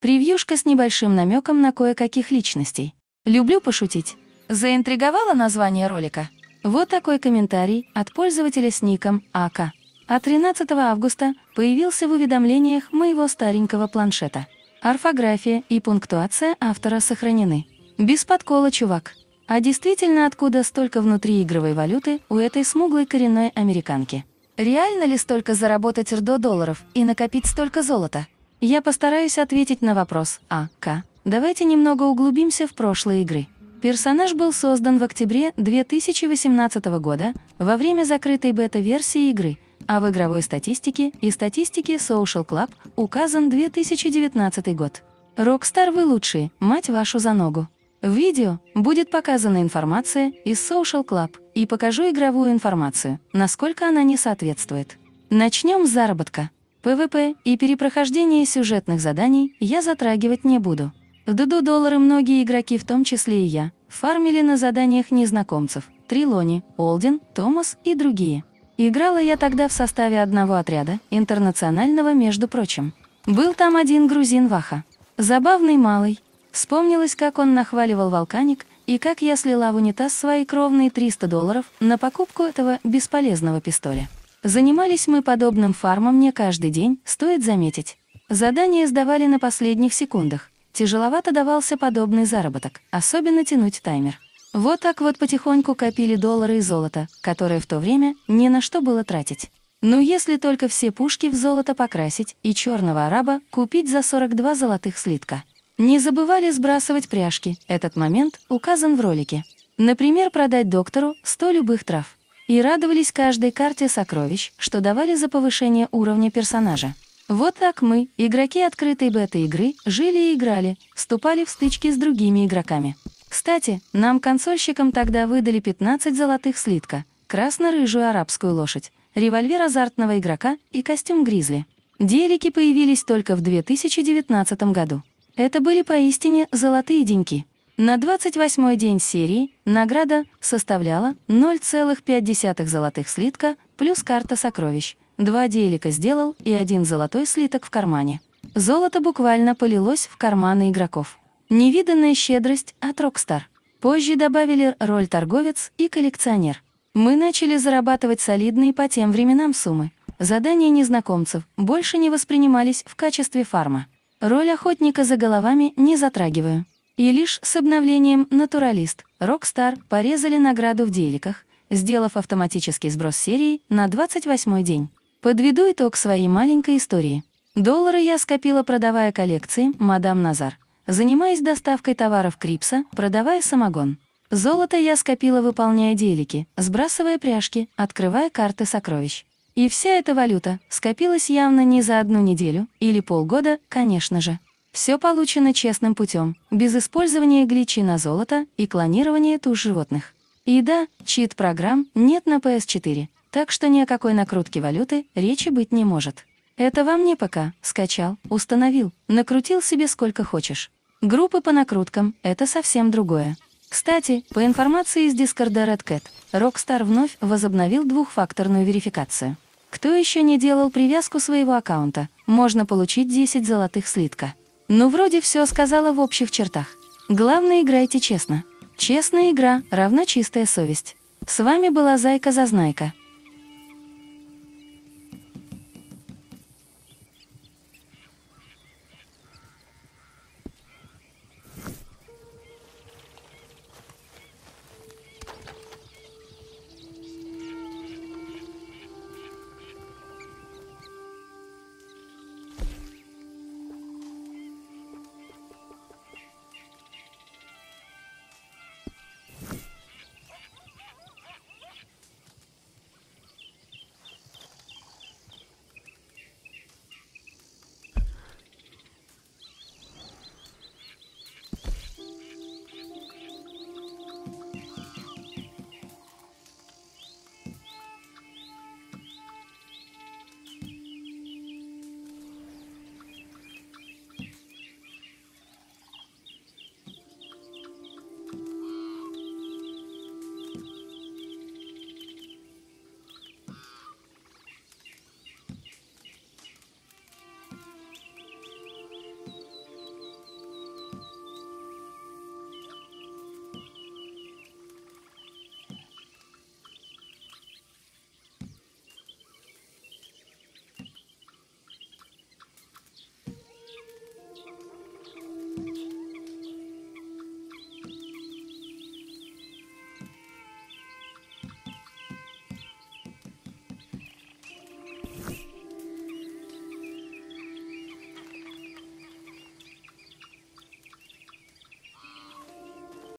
Превьюшка с небольшим намеком на кое-каких личностей. Люблю пошутить. Заинтриговало название ролика? Вот такой комментарий от пользователя с ником Ака. А 13 августа появился в уведомлениях моего старенького планшета. Орфография и пунктуация автора сохранены. Без подкола, чувак. А действительно, откуда столько внутриигровой валюты у этой смуглой коренной американки? Реально ли столько заработать рдо долларов и накопить столько золота? Я постараюсь ответить на вопрос А. К. Давайте немного углубимся в прошлые игры. Персонаж был создан в октябре 2018 года во время закрытой бета-версии игры, а в игровой статистике и статистике Social Club указан 2019 год. Rockstar вы лучшие, мать вашу за ногу. В видео будет показана информация из Social Club и покажу игровую информацию, насколько она не соответствует. Начнем с заработка. ПВП и перепрохождение сюжетных заданий я затрагивать не буду. В Дуду доллары многие игроки, в том числе и я, фармили на заданиях незнакомцев – Трилони, Олдин, Томас и другие. Играла я тогда в составе одного отряда, интернационального, между прочим. Был там один грузин Ваха. Забавный малый. Вспомнилось, как он нахваливал «Волканик», и как я слила в унитаз свои кровные 300 долларов на покупку этого бесполезного пистоля. Занимались мы подобным фармом не каждый день, стоит заметить. Задания сдавали на последних секундах. Тяжеловато давался подобный заработок, особенно тянуть таймер. Вот так вот потихоньку копили доллары и золото, которые в то время ни на что было тратить. Ну если только все пушки в золото покрасить и черного араба купить за 42 золотых слитка. Не забывали сбрасывать пряжки, этот момент указан в ролике. Например, продать доктору 100 любых трав и радовались каждой карте сокровищ, что давали за повышение уровня персонажа. Вот так мы, игроки открытой бета-игры, жили и играли, вступали в стычки с другими игроками. Кстати, нам консольщикам тогда выдали 15 золотых слитка, красно-рыжую арабскую лошадь, револьвер азартного игрока и костюм гризли. Делики появились только в 2019 году. Это были поистине золотые деньки. На 28-й день серии награда составляла 0,5 золотых слитка плюс карта сокровищ. Два делика сделал и один золотой слиток в кармане. Золото буквально полилось в карманы игроков. Невиданная щедрость от Rockstar. Позже добавили роль торговец и коллекционер. Мы начали зарабатывать солидные по тем временам суммы. Задания незнакомцев больше не воспринимались в качестве фарма. Роль охотника за головами не затрагиваю. И лишь с обновлением «Натуралист» Rockstar порезали награду в деликах, сделав автоматический сброс серии на 28-й день. Подведу итог своей маленькой истории. Доллары я скопила, продавая коллекции «Мадам Назар», занимаясь доставкой товаров Крипса, продавая самогон. Золото я скопила, выполняя делики, сбрасывая пряжки, открывая карты сокровищ. И вся эта валюта скопилась явно не за одну неделю или полгода, конечно же. Все получено честным путем, без использования гличи на золото и клонирования туш животных. И да, чит-программ нет на PS4, так что ни о какой накрутке валюты речи быть не может. Это вам не пока, скачал, установил, накрутил себе сколько хочешь. Группы по накруткам — это совсем другое. Кстати, по информации из Дискорда Cat, Rockstar вновь возобновил двухфакторную верификацию. Кто еще не делал привязку своего аккаунта, можно получить 10 золотых слитка. Ну, вроде все сказала в общих чертах. Главное, играйте честно. Честная игра равна чистая совесть. С вами была Зайка-Зазнайка.